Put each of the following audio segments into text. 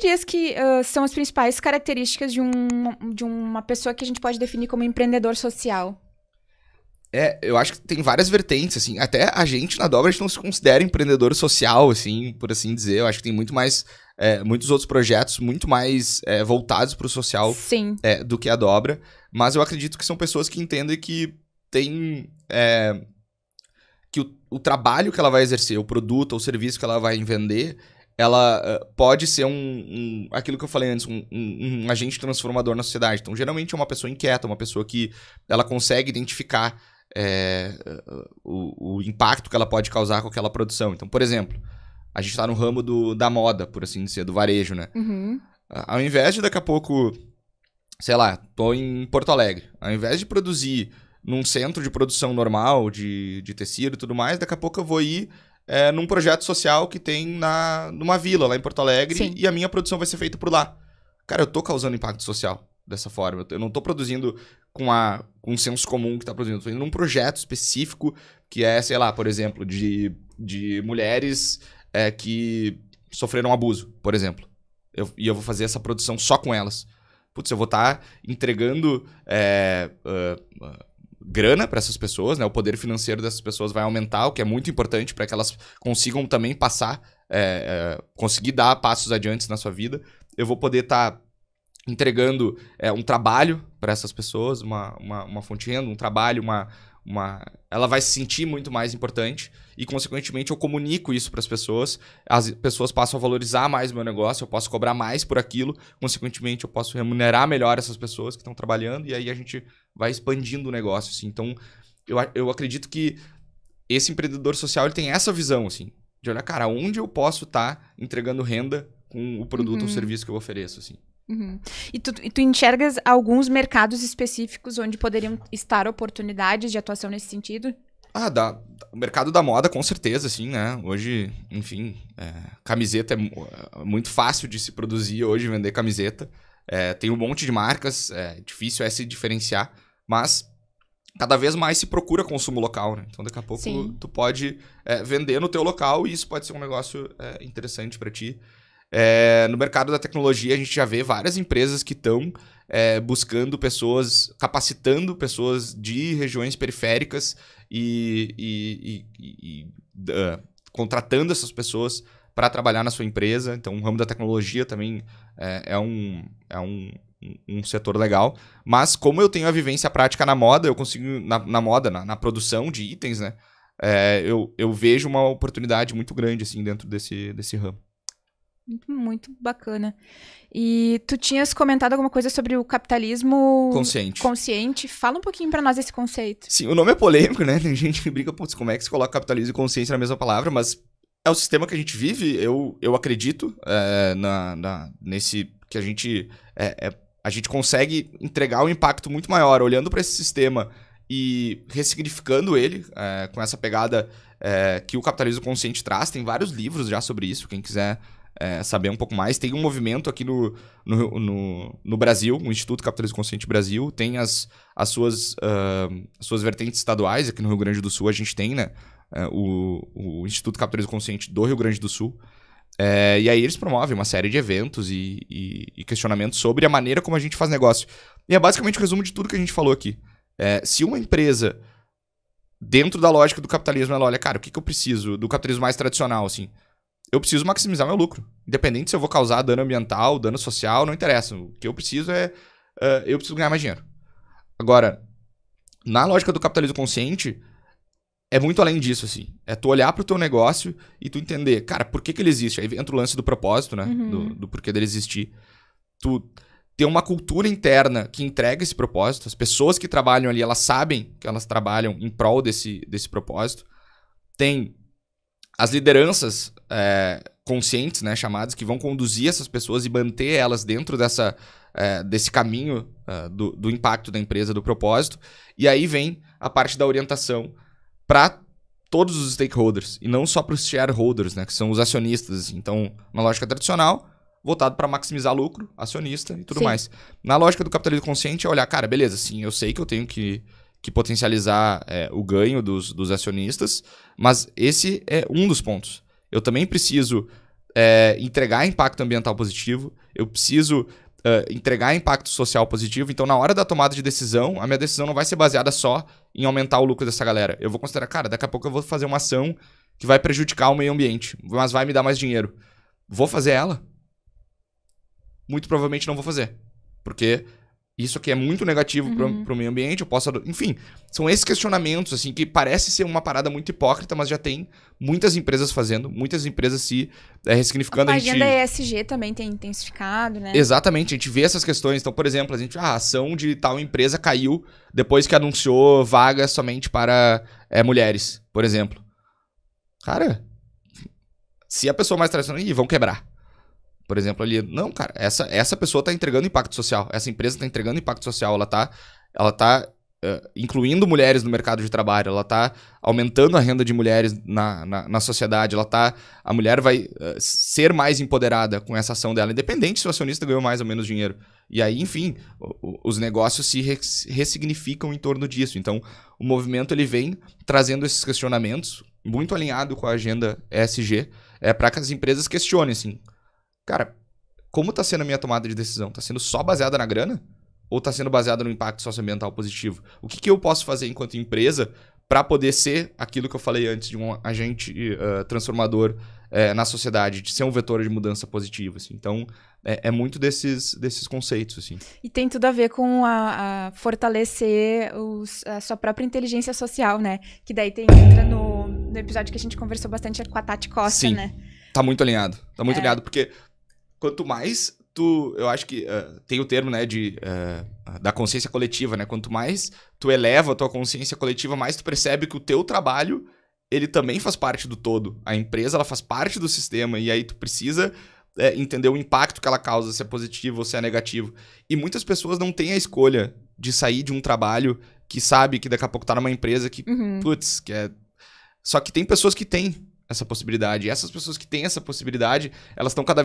dirias que uh, são as principais características de, um, de uma pessoa que a gente pode definir como empreendedor social? É, eu acho que tem várias vertentes, assim. Até a gente, na dobra, a gente não se considera empreendedor social, assim, por assim dizer. Eu acho que tem muito mais. É, muitos outros projetos muito mais é, voltados para o social é, do que a dobra. Mas eu acredito que são pessoas que entendem que tem. É, que o, o trabalho que ela vai exercer, o produto ou serviço que ela vai vender, ela eh, pode ser um, um, aquilo que eu falei antes, um, um, um, agente transformador na sociedade. Então, geralmente é uma pessoa inquieta, uma pessoa que ela consegue identificar é, o, o, impacto que ela pode causar com aquela produção. Então, por exemplo, a gente está no ramo do, da moda, por assim dizer, do varejo, né? Uhum. Ao invés de daqui a pouco, sei lá, tô em Porto Alegre, ao invés de produzir num centro de produção normal de, de tecido e tudo mais, daqui a pouco eu vou ir é, num projeto social que tem na, numa vila lá em Porto Alegre Sim. e a minha produção vai ser feita por lá. Cara, eu tô causando impacto social dessa forma. Eu não tô produzindo com, a, com um senso comum que tá produzindo. Eu tô indo num projeto específico que é, sei lá, por exemplo, de, de mulheres é, que sofreram abuso, por exemplo. Eu, e eu vou fazer essa produção só com elas. Putz, eu vou estar tá entregando é, uh, uh, grana para essas pessoas, né? O poder financeiro dessas pessoas vai aumentar, o que é muito importante para que elas consigam também passar, é, é, conseguir dar passos adiantes na sua vida. Eu vou poder estar tá entregando é, um trabalho para essas pessoas, uma, uma, uma fonte de renda, um trabalho, uma, uma ela vai se sentir muito mais importante e consequentemente eu comunico isso para as pessoas as pessoas passam a valorizar mais o meu negócio eu posso cobrar mais por aquilo consequentemente eu posso remunerar melhor essas pessoas que estão trabalhando e aí a gente vai expandindo o negócio assim. então eu, eu acredito que esse empreendedor social ele tem essa visão assim de olhar cara onde eu posso estar tá entregando renda com o produto uhum. ou serviço que eu ofereço assim Uhum. E, tu, e, tu, enxergas alguns mercados específicos onde poderiam estar oportunidades de atuação nesse sentido? Ah, dá. O mercado da moda, com certeza, sim, né? Hoje, enfim, é, camiseta é, é muito fácil de se produzir hoje, vender camiseta. É, tem um monte de marcas, é difícil é se diferenciar, mas cada vez mais se procura consumo local, né? Então daqui a pouco sim. tu pode é, vender no teu local e isso pode ser um negócio é, interessante para ti. É, no mercado da tecnologia, a gente já vê várias empresas que estão é, buscando pessoas, capacitando pessoas de regiões periféricas e, e, e, e uh, contratando essas pessoas para trabalhar na sua empresa. Então, o ramo da tecnologia também é, é um, é um, um setor legal. Mas como eu tenho a vivência prática na moda, eu consigo, na, na moda, na, na, produção de itens, né? É, eu, eu vejo uma oportunidade muito grande assim dentro desse, desse ramo. Muito, muito bacana. E tu tinhas comentado alguma coisa sobre o capitalismo consciente. consciente. Fala um pouquinho para nós esse conceito. Sim, o nome é polêmico, né? Tem gente que briga, putz, como é que se coloca capitalismo e consciência na mesma palavra, mas é o sistema que a gente vive, eu, eu acredito é, na, na, nesse que a gente, é, é, a gente consegue entregar um impacto muito maior olhando para esse sistema e ressignificando ele eh, com essa pegada eh, que o capitalismo consciente traz. Tem vários livros já sobre isso, quem quiser é, saber um pouco mais. Tem um movimento aqui no, no, no, no, Brasil, o Instituto Capitalismo Consciente Brasil, tem as, as suas, uh, suas vertentes estaduais. Aqui no Rio Grande do Sul a gente tem né, é, o, o Instituto Capitalismo Consciente do Rio Grande do Sul. É, e aí eles promovem uma série de eventos e, e, e, questionamentos sobre a maneira como a gente faz negócio. E é basicamente o resumo de tudo que a gente falou aqui. É, se uma empresa, dentro da lógica do capitalismo, ela olha, cara, o que, que eu preciso do capitalismo mais tradicional, assim eu preciso maximizar meu lucro. Independente se eu vou causar dano ambiental, dano social, não interessa. O que eu preciso é. Uh, eu preciso ganhar mais dinheiro. Agora, na lógica do capitalismo consciente, é muito além disso, assim. É tu olhar pro teu negócio e tu entender, cara, por que, que ele existe? Aí entra o lance do propósito, né? Uhum. Do, do, porquê dele existir. Tu ter uma cultura interna que entrega esse propósito. As pessoas que trabalham ali, elas sabem que elas trabalham em prol desse, desse propósito. Tem as lideranças é, conscientes, né, chamadas, que vão conduzir essas pessoas e manter elas dentro dessa, é, desse caminho é, do, do, impacto da empresa, do propósito. E aí vem a parte da orientação para todos os stakeholders, e não só para os shareholders, né, que são os acionistas. Assim. Então, na lógica tradicional, voltado para maximizar lucro, acionista e tudo sim. mais. Na lógica do capitalismo consciente é olhar, cara, beleza, sim, eu sei que eu tenho que que potencializar é, o ganho dos, dos acionistas, mas esse é um dos pontos. Eu também preciso é, entregar impacto ambiental positivo, eu preciso é, entregar impacto social positivo. Então, na hora da tomada de decisão, a minha decisão não vai ser baseada só em aumentar o lucro dessa galera. Eu vou considerar, cara, daqui a pouco eu vou fazer uma ação que vai prejudicar o meio ambiente, mas vai me dar mais dinheiro. Vou fazer ela? Muito provavelmente não vou fazer. Porque isso aqui é muito negativo uhum. para o meio ambiente, eu posso. Enfim, são esses questionamentos, assim, que parece ser uma parada muito hipócrita, mas já tem muitas empresas fazendo, muitas empresas se é, ressignificando. A, a agenda ESG também tem intensificado, né? Exatamente, a gente vê essas questões. Então, por exemplo, a gente. Ah, a ação de tal empresa caiu depois que anunciou vagas somente para é, mulheres, por exemplo. Cara, se a pessoa mais tradicional. Ih, vão quebrar. Por exemplo, ali, não, cara, essa, essa pessoa está entregando impacto social, essa empresa está entregando impacto social, ela está ela tá, uh, incluindo mulheres no mercado de trabalho, ela está aumentando a renda de mulheres na, na, na, sociedade, ela tá, a mulher vai uh, ser mais empoderada com essa ação dela, independente se o acionista ganhou mais ou menos dinheiro. E aí, enfim, os negócios se ressignificam em torno disso. Então, o movimento ele vem trazendo esses questionamentos, muito alinhado com a agenda ESG, é, para que as empresas questionem, assim, cara, como tá sendo a minha tomada de decisão? Tá sendo só baseada na grana? Ou tá sendo baseada no impacto socioambiental positivo? O que, que eu posso fazer enquanto empresa para poder ser aquilo que eu falei antes de um agente uh, transformador uh, na sociedade, de ser um vetor de mudança positiva. Assim. Então, é, é, muito desses, desses conceitos. Assim. E tem tudo a ver com a, a fortalecer os, a sua própria inteligência social, né? Que daí tem, entra no, no episódio que a gente conversou bastante com a Tati Costa, Sim. né? Tá muito alinhado. Tá muito é. alinhado, porque quanto mais tu. Eu acho que uh, tem o termo, né, de. Uh, da consciência coletiva, né? Quanto mais tu eleva a tua consciência coletiva, mais tu percebe que o teu trabalho ele também faz parte do todo. A empresa ela faz parte do sistema e aí tu precisa é, entender o impacto que ela causa, se é positivo ou se é negativo. E muitas pessoas não têm a escolha de sair de um trabalho que sabe que daqui a pouco tá numa empresa que, uhum. putz, que é... Só que tem pessoas que têm essa possibilidade. E essas pessoas que têm essa possibilidade, elas estão cada,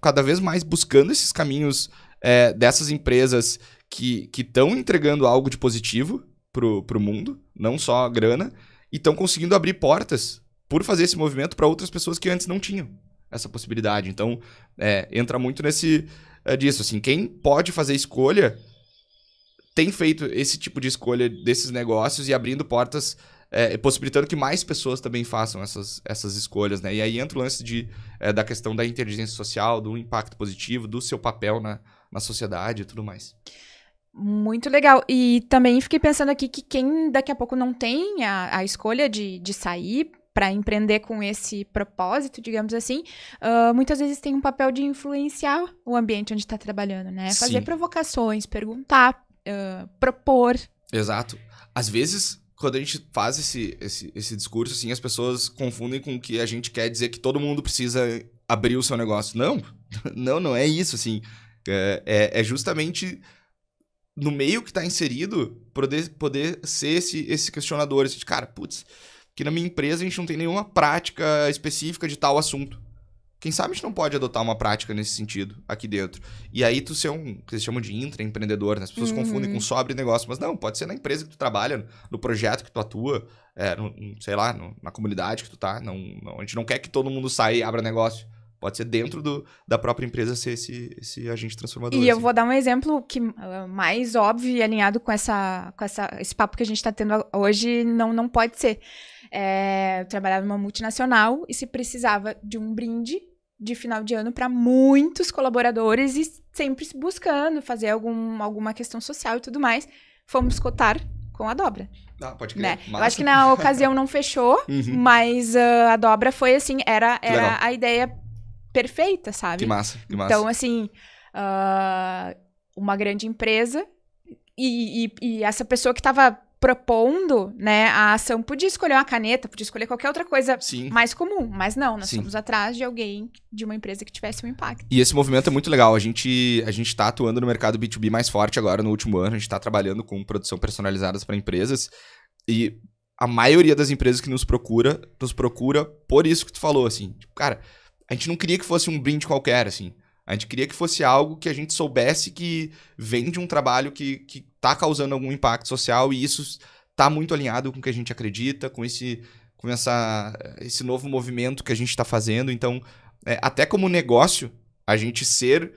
cada vez mais buscando esses caminhos é, dessas empresas que estão entregando algo de positivo pro, pro mundo, não só a grana, e estão conseguindo abrir portas por fazer esse movimento para outras pessoas que antes não tinham essa possibilidade. Então, é, entra muito nesse é, disso. Assim, quem pode fazer escolha tem feito esse tipo de escolha desses negócios e abrindo portas é, possibilitando que mais pessoas também façam essas, essas escolhas, né? E aí entra o lance de, é, da questão da inteligência social, do impacto positivo, do seu papel na, na sociedade e tudo mais. Muito legal. E também fiquei pensando aqui que quem daqui a pouco não tem a, a escolha de, de sair para empreender com esse propósito, digamos assim, uh, muitas vezes tem um papel de influenciar o ambiente onde está trabalhando, né? Fazer Sim. provocações, perguntar, uh, propor. Exato. Às vezes quando a gente faz esse, esse, esse discurso, assim, as pessoas confundem com o que a gente quer dizer que todo mundo precisa abrir o seu negócio. Não, não, não é isso, assim. É, é, é justamente no meio que está inserido poder, poder ser esse, esse questionador, esse de cara, putz, que na minha empresa a gente não tem nenhuma prática específica de tal assunto. Quem sabe a gente não pode adotar uma prática nesse sentido aqui dentro. E aí tu ser um, que eles chamam de intraempreendedor, né? As pessoas uhum. confundem com uhum. sobre negócio, mas não, pode ser na empresa que tu trabalha, no projeto que tu atua, é, no, sei lá, no, na comunidade que tu tá. Não, não, a gente não quer que todo mundo saia e abra negócio. Pode ser dentro do, da própria empresa ser esse, esse agente transformador. E assim. eu vou dar um exemplo que ah, mais óbvio e alinhado com, essa, com essa, esse papo que a gente está tendo hoje, não, não pode ser. É, eu trabalhava numa multinacional e se precisava de um brinde de final de ano para muitos colaboradores e sempre buscando fazer algum, alguma questão social e tudo mais. Fomos cotar com a dobra. Ah, pode crer. Né? Eu acho que na ocasião não fechou, uhum. mas uh, a dobra foi assim, era, era a ideia perfeita, sabe? Que massa, que massa. Então, assim, uh, uma grande empresa e, e, e essa pessoa que estava propondo né, a ação. Podia escolher uma caneta, podia escolher qualquer outra coisa Sim. mais comum, mas não, nós Sim. fomos atrás de alguém, de uma empresa que tivesse um impacto. E esse movimento é muito legal. A gente a gente está atuando no mercado B2B mais forte agora no último ano. A gente está trabalhando com produção personalizada para empresas. E a maioria das empresas que nos procura, nos procura por isso que tu falou, assim. Tipo, cara, a gente não queria que fosse um brinde qualquer, assim. A gente queria que fosse algo que a gente soubesse que vem de um trabalho que, que tá causando algum impacto social e isso está muito alinhado com o que a gente acredita, com esse, com essa, esse novo movimento que a gente está fazendo. Então, é, até como negócio, a gente ser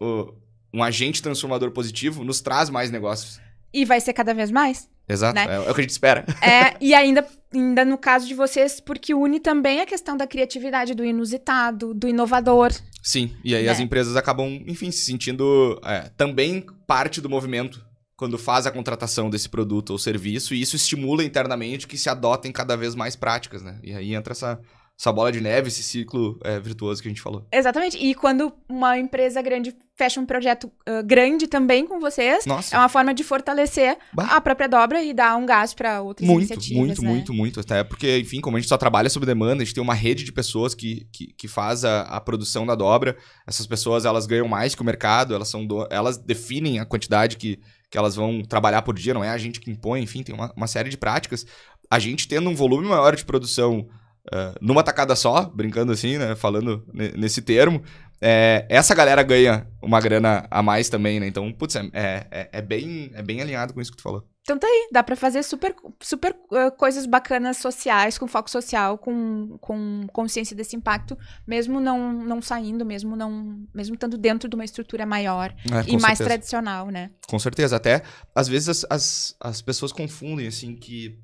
um agente transformador positivo nos traz mais negócios. E vai ser cada vez mais? Exato, né? é o que a gente espera. É, e ainda, ainda no caso de vocês, porque une também a questão da criatividade, do inusitado, do inovador. Sim, e aí né? as empresas acabam, enfim, se sentindo é, também parte do movimento quando faz a contratação desse produto ou serviço, e isso estimula internamente que se adotem cada vez mais práticas, né? E aí entra essa essa bola de neve, esse ciclo é, virtuoso que a gente falou. Exatamente. E quando uma empresa grande fecha um projeto uh, grande também com vocês, Nossa. é uma forma de fortalecer bah. a própria dobra e dar um gás para outras muito, iniciativas. Muito, né? muito, muito. Até porque, enfim, como a gente só trabalha sob demanda, a gente tem uma rede de pessoas que, que, que faz a, a produção da dobra. Essas pessoas, elas ganham mais que o mercado, elas, são do... elas definem a quantidade que, que elas vão trabalhar por dia, não é a gente que impõe, enfim, tem uma, uma série de práticas. A gente tendo um volume maior de produção ah, numa tacada só, brincando assim, né? Falando nesse termo. É, essa galera ganha uma grana a mais também, né? Então, putz, é, é, é, é, bem, é bem alinhado com isso que tu falou. Então tá aí, dá pra fazer super, super uh, coisas bacanas sociais, com foco social, com, com consciência desse impacto, mesmo não, não saindo, mesmo não mesmo estando dentro de uma estrutura maior é, e certeza. mais tradicional, né? Com certeza, até às vezes as, as, as pessoas confundem, assim, que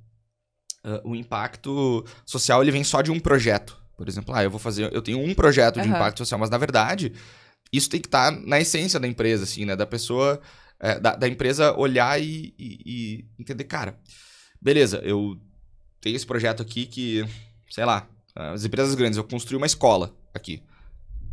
uh, o impacto social ele vem só de um projeto. Por exemplo, ah, eu vou fazer, eu tenho um projeto de impacto social, mas na verdade, isso tem que estar tá na essência da empresa, assim, né? Da pessoa, é, da, da, empresa olhar e, e, e entender, cara, beleza, eu tenho esse projeto aqui que, sei lá, as empresas grandes, eu construí uma escola aqui.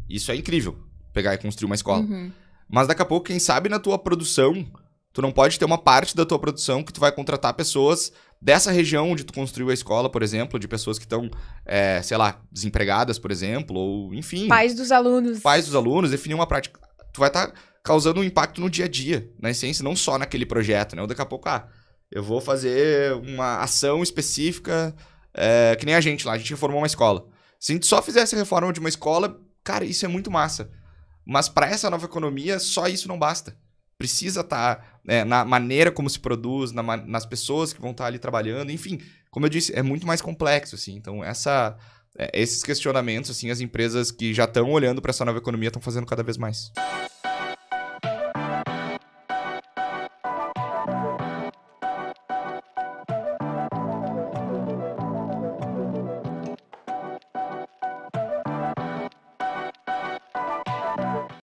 Isso é incrível, pegar e construir uma escola. Uhum. Mas daqui a pouco, quem sabe na tua produção, tu não pode ter uma parte da tua produção que tu vai contratar pessoas dessa região onde tu construiu a escola, por exemplo, de pessoas que estão, é, sei lá, desempregadas, por exemplo, ou enfim. Pais dos alunos. Pais dos alunos, definir uma prática. Tu vai estar tá causando um impacto no dia a dia, na essência, não só naquele projeto, né? Ou daqui a pouco, ah, eu vou fazer uma ação específica, é, que nem a gente lá, a gente reformou uma escola. Se a gente só fizesse reforma de uma escola, cara, isso é muito massa. Mas para essa nova economia, só isso não basta. Precisa estar tá né, na maneira como se produz, na, nas pessoas que vão estar ali trabalhando, enfim, como eu disse, é muito mais complexo, assim. Então, essa, é, esses questionamentos, assim, as empresas que já estão olhando para essa nova economia estão fazendo cada vez mais.